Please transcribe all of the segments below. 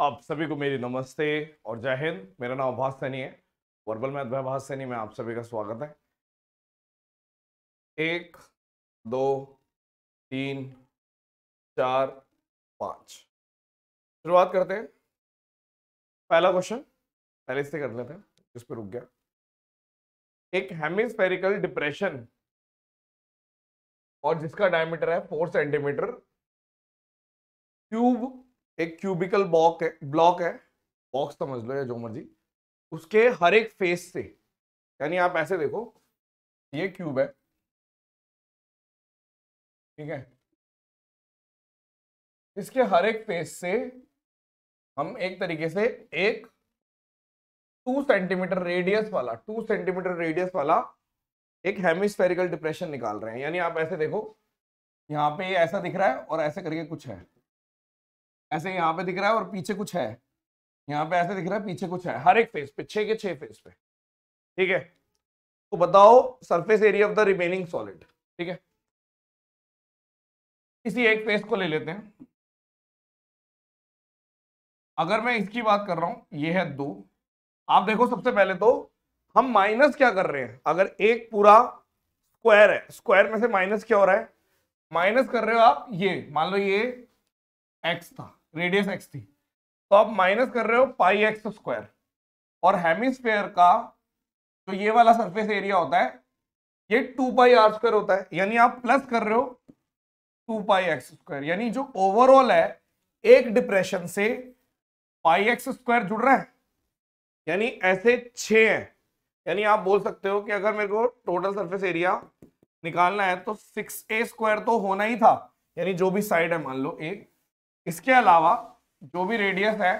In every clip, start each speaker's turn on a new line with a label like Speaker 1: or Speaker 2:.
Speaker 1: आप सभी को मेरी नमस्ते और जय हिंद मेरा नाम अभाष सैनी है वर्बल मैथ भाई अभाष सैनी में आप सभी का स्वागत है एक दो तीन चार पाँच शुरुआत करते हैं पहला क्वेश्चन पहले इससे कर लेते हैं जिस पर रुक गया एक हेमिस्फेरिकल डिप्रेशन और जिसका डायमीटर है फोर सेंटीमीटर
Speaker 2: ट्यूब एक क्यूबिकल बॉक है ब्लॉक है बॉक्स समझ लो या जो मर्जी उसके हर एक फेस से यानी आप ऐसे देखो ये क्यूब है
Speaker 1: ठीक है इसके
Speaker 2: हर एक फेस से हम एक तरीके से एक टू सेंटीमीटर रेडियस वाला टू सेंटीमीटर रेडियस वाला एक हेमिस्फेरिकल डिप्रेशन निकाल रहे हैं यानी आप ऐसे देखो यहाँ पे ऐसा दिख रहा है और ऐसे करके कुछ है ऐसे यहाँ पे दिख रहा है और पीछे कुछ है यहाँ पे ऐसे दिख रहा है पीछे कुछ है हर एक फेस पे छे के छे फेस पे ठीक है तो बताओ surface area of the remaining solid
Speaker 1: ठीक है इसी एक फेस को ले लेते हैं
Speaker 2: अगर मैं इसकी बात कर रहा हूं ये है दो आप देखो सबसे पहले तो हम माइनस क्या कर रहे हैं अगर एक पूरा स्क्वायर है स्क्वायर में से माइनस क्या हो रहा है माइनस कर रहे हो आप ये मान लो ये एक्स था रेडियस एक्स थी तो आप माइनस कर रहे हो पाई एक्स स्क्वायर और हेमिस्फेयर का जो ये वाला सरफेस एरिया होता है ये टू पाई आर स्क्वायर होता है यानी आप प्लस कर रहे हो टू पाई एक्स स्क्वायर यानी जो ओवरऑल है एक डिप्रेशन से पाई एक्स स्क्वायर जुड़ रहा है यानी ऐसे छ है यानी आप बोल सकते हो कि अगर मेरे को टोटल सरफेस एरिया निकालना है तो सिक्स ए स्क्वायर तो होना ही था यानी जो भी साइड है मान लो एक इसके अलावा जो भी रेडियस है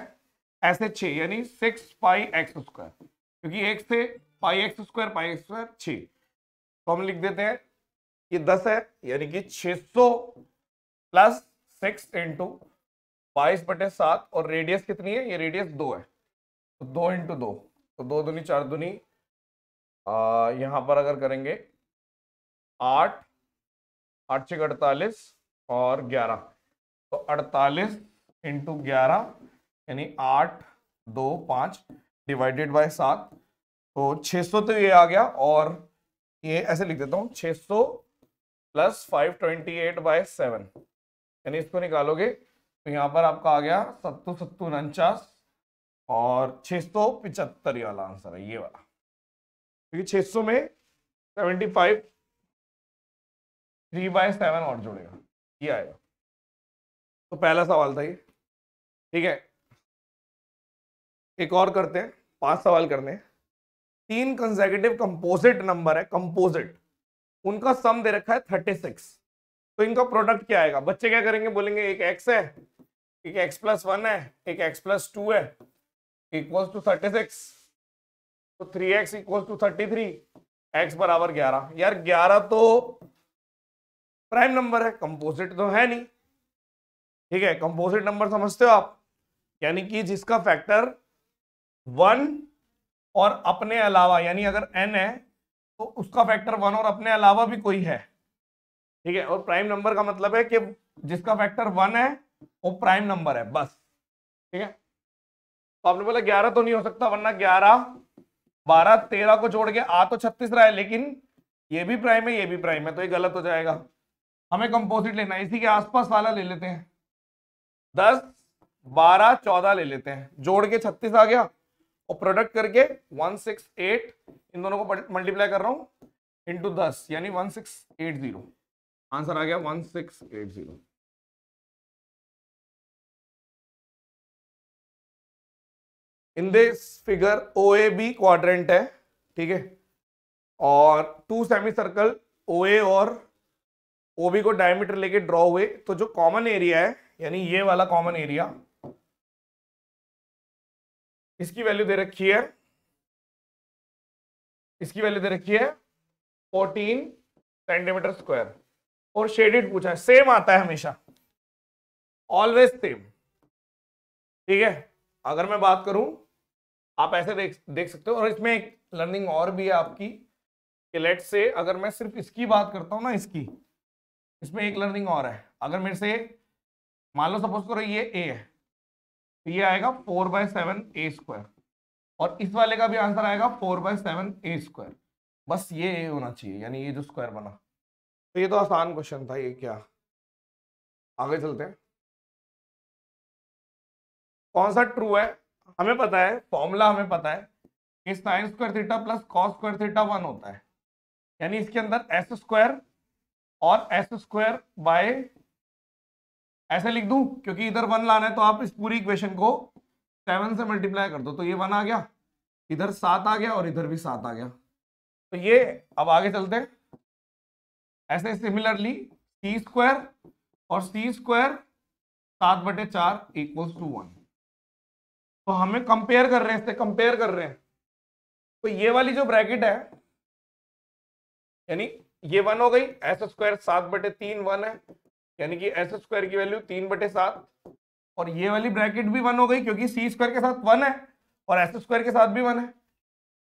Speaker 2: ऐसे छ यानी सिक्स पाई एक्स स्क्वायर क्योंकि एक से pi x square pi x square छ तो हम लिख देते हैं ये दस है यानी कि छ सौ प्लस सिक्स इंटू बाईस बटे सात और रेडियस कितनी है ये रेडियस दो है तो दो इंटू दो तो दो दुनी चार दूनी यहां पर अगर करेंगे आठ आठ छः अड़तालीस और ग्यारह तो अड़तालीस इंटू ग्यारह यानी आठ दो पाँच डिवाइडेड बाय सात तो 600 तो ये आ गया और ये ऐसे लिख देता हूँ 600 plus five twenty eight by seven यानी इसको निकालोगे तो यहाँ पर आपका आ गया सत्तू सत्तू उनचास और छः सौ पिचहत्तर ये वाला आंसर है ये वाला क्योंकि छः सौ में seventy five
Speaker 1: three by seven और जुड़ेगा ये आएगा तो पहला सवाल
Speaker 2: था ये ठीक है एक और करते हैं पांच सवाल करने हैं तीन कंजेकेटिव कंपोजिट नंबर है कंपोजिट उनका सम दे रखा है थर्टी सिक्स तो इनका प्रोडक्ट क्या आएगा बच्चे क्या करेंगे बोलेंगे एक एक्स है एक एक्स प्लस वन है एक एक्स प्लस टू है इक्वल्स टू थर्टी सिक्स तो three x equals to thirty three x बराबर ग्यारह यार ग्यारह तो प्राइम नंबर है कंपोजिट तो है नहीं ठीक है कंपोजिट नंबर समझते हो आप यानी कि जिसका फैक्टर वन और अपने अलावा यानी अगर एन है तो उसका फैक्टर वन और अपने अलावा भी कोई है ठीक है और प्राइम नंबर का मतलब है कि जिसका फैक्टर वन है वो प्राइम नंबर है बस ठीक है तो आपने बोला ग्यारह तो नहीं हो सकता वरना ग्यारह बारह तेरह को जोड़ के आ तो छत्तीस रहा है लेकिन ये भी प्राइम है ये भी प्राइम है तो ये गलत हो जाएगा हमें कंपोजिट लेना है इसी के आसपास वाला ले लेते हैं दस बारह चौदह ले लेते हैं जोड़ के छत्तीस आ गया और प्रोडक्ट करके वन सिक्स एट इन दोनों को मल्टीप्लाई कर रहा हूं इंटू दस यानी one six eight zero answer आ गया one six eight zero
Speaker 1: in this figure O A
Speaker 2: B quadrant है ठीक है और two semi circle O A और ओ बी को डायमीटर लेके ड्रॉ हुए तो जो कॉमन एरिया है यानी ये वाला कॉमन एरिया इसकी वैल्यू दे रखी है
Speaker 1: इसकी वैल्यू दे रखी है 14 सेंटीमीटर
Speaker 2: स्क्वायर और शेडेड पूछा है सेम आता है हमेशा ऑलवेज सेम ठीक है अगर मैं बात करूं आप ऐसे देख देख सकते हो और इसमें एक लर्निंग और भी है आपकी कि लेट से अगर मैं सिर्फ इसकी बात करता हूं ना इसकी इसमें एक लर्निंग और है अगर मेरे से मान लो सपोज करो ये ए है तो ये आएगा four by seven a square और इस वाले का भी आंसर आएगा four by seven a square बस ये ए होना चाहिए यानी ये जो स्क्वायर बना तो ये तो आसान क्वेश्चन था ये क्या आगे चलते हैं कौन सा ट्रू है हमें पता है फॉर्मूला हमें पता है कि sine square theta plus cos square theta one होता है यानी इसके अंदर एस स्क्वायर और एस स्क्वायर बाय ऐसे लिख दूं क्योंकि इधर वन लाना है तो आप इस पूरी इक्वेशन को सेवन से मल्टीप्लाई कर दो तो ये वन आ गया इधर सात आ गया और इधर भी सात आ गया तो ये अब आगे चलते हैं ऐसे सिमिलरली सी स्क्वायर और सी स्क्वायर सात बटे चार इक्वल्स टू वन तो हमें कंपेयर कर रहे हैं इससे कंपेयर कर रहे हैं तो ये वाली जो ब्रैकेट है यानी ये वन हो गई एस स्क्वायर सात बटे तीन वन है यानी कि एस स्क्वायर की वैल्यू तीन बटे सात और ये वाली ब्रैकेट भी वन हो गई क्योंकि सी स्क्वायर के साथ वन है और एस स्क्वायर के साथ भी वन है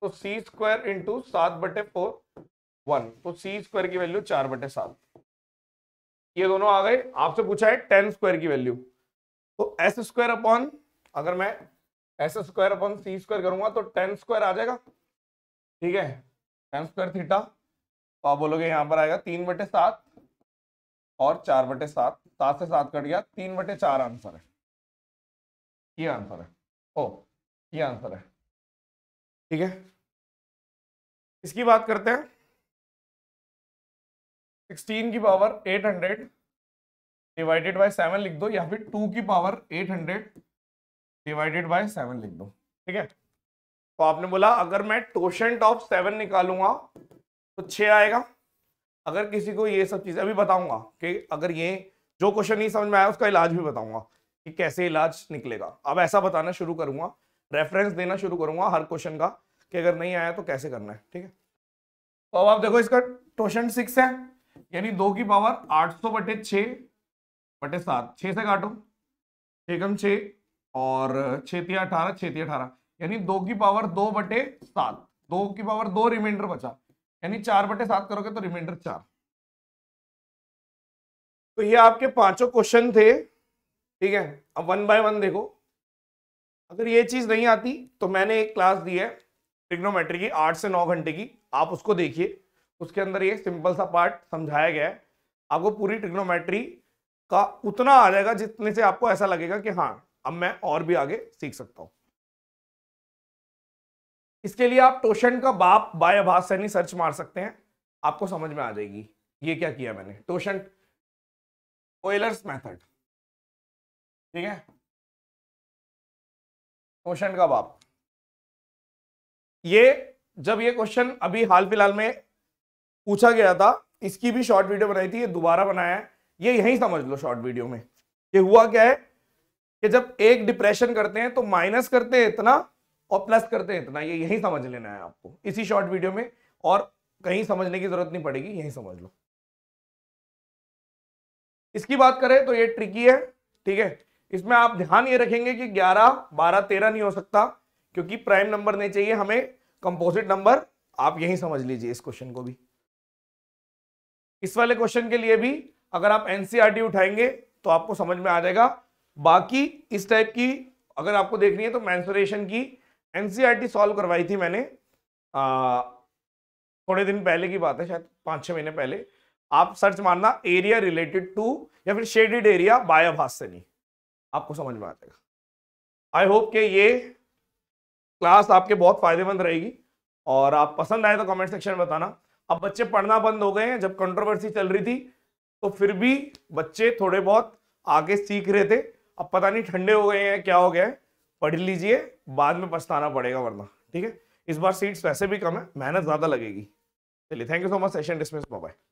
Speaker 2: तो सी स्क्वायर इंटू सात बटे फोर वन तो सी स्क्वायर की वैल्यू चार बटे सात ये दोनों आ गए आपसे पूछा है टेन स्क्वायर की वैल्यू तो एस स्क्वायर अपॉन अगर मैं S square upon C square करूंगा तो टेन स्क्वायर आ जाएगा ठीक है टेन स्क्वायर थीटा तो आप बोलोगे यहां पर आएगा तीन बटे सात और चार बटे सात सात से सात कट गया तीन बटे चार आंसर है
Speaker 1: ये आंसर है ओ ये आंसर है ठीक है इसकी बात करते हैं
Speaker 2: सिक्सटीन की power eight hundred divided by seven लिख दो या फिर टू की power eight hundred divided by seven लिख दो ठीक है तो आपने बोला अगर मैं टोशेंट ऑफ सेवन निकालूंगा तो छ आएगा अगर किसी को ये सब चीज़ें अभी बताऊंगा कि अगर ये जो क्वेश्चन नहीं समझ में आया उसका इलाज भी बताऊंगा कि कैसे इलाज निकलेगा अब ऐसा बताना शुरू करूंगा रेफरेंस देना शुरू करूंगा हर क्वेश्चन का कि अगर नहीं आया तो कैसे करना है ठीक है तो अब आप देखो इसका क्वेश्चन सिक्स है यानी दो की पावर आठ सौ बटे छ बटे सात छ से काटो एक और छिया अठारह छिया अठारह यानी दो की पावर दो बटे सात दो की पावर दो रिमाइंडर बचा यानी चार बटे सात करोगे तो रिमाइंडर चार तो ये आपके पांचों क्वेश्चन थे ठीक है अब वन बाय वन देखो अगर ये चीज नहीं आती तो मैंने एक क्लास दी है ट्रिग्नोमेट्री की आठ से नौ घंटे की आप उसको देखिए उसके अंदर ये सिंपल सा पार्ट समझाया गया है आपको पूरी ट्रिग्नोमेट्री का उतना आ जाएगा जितने से आपको ऐसा लगेगा कि हाँ अब मैं और भी आगे सीख सकता हूँ इसके लिए आप टोशन का बाप बाय आभास सैनी सर्च मार सकते हैं आपको समझ में आ जाएगी ये क्या किया मैंने टोशन ओयलर्स मेथड ठीक
Speaker 1: है टोशन का बाप
Speaker 2: ये जब ये क्वेश्चन अभी हाल फिलहाल में पूछा गया था इसकी भी शॉर्ट वीडियो बनाई थी ये दोबारा बनाया है ये यही समझ लो शॉर्ट वीडियो में ये हुआ क्या है कि जब एक डिप्रेशन करते हैं तो माइनस करते हैं इतना और प्लस करते हैं इतना तो ये यही समझ लेना है आपको इसी शॉर्ट वीडियो में और कहीं समझने की जरूरत नहीं पड़ेगी यही समझ लो इसकी बात करें तो ये ट्रिकी है ठीक है इसमें आप ध्यान ये रखेंगे कि 11, 12, 13 नहीं हो सकता क्योंकि प्राइम नंबर नहीं चाहिए हमें कंपोजिट नंबर आप यही समझ लीजिए इस क्वेश्चन को भी इस वाले क्वेश्चन के लिए भी अगर आप एनसीआर e उठाएंगे तो आपको समझ में आ जाएगा बाकी इस टाइप की अगर आपको देखनी है तो मैंसुरेशन की एनसीईआरटी सॉल्व करवाई थी मैंने आ, थोड़े दिन पहले की बात है शायद पाँच छः महीने पहले आप सर्च मारना एरिया रिलेटेड टू या फिर शेडेड एरिया नहीं आपको समझ में आ जाएगा आई होप कि ये क्लास आपके बहुत फायदेमंद रहेगी और आप पसंद आए तो कमेंट सेक्शन में बताना अब बच्चे पढ़ना बंद हो गए हैं जब कंट्रोवर्सी चल रही थी तो फिर भी बच्चे थोड़े बहुत आगे सीख रहे थे अब पता नहीं ठंडे हो गए हैं क्या हो गया है पढ़ लीजिए बाद में पछताना पड़ेगा वरना ठीक है इस बार सीट्स वैसे भी कम है मेहनत ज़्यादा लगेगी चलिए thank you so much session dismiss bye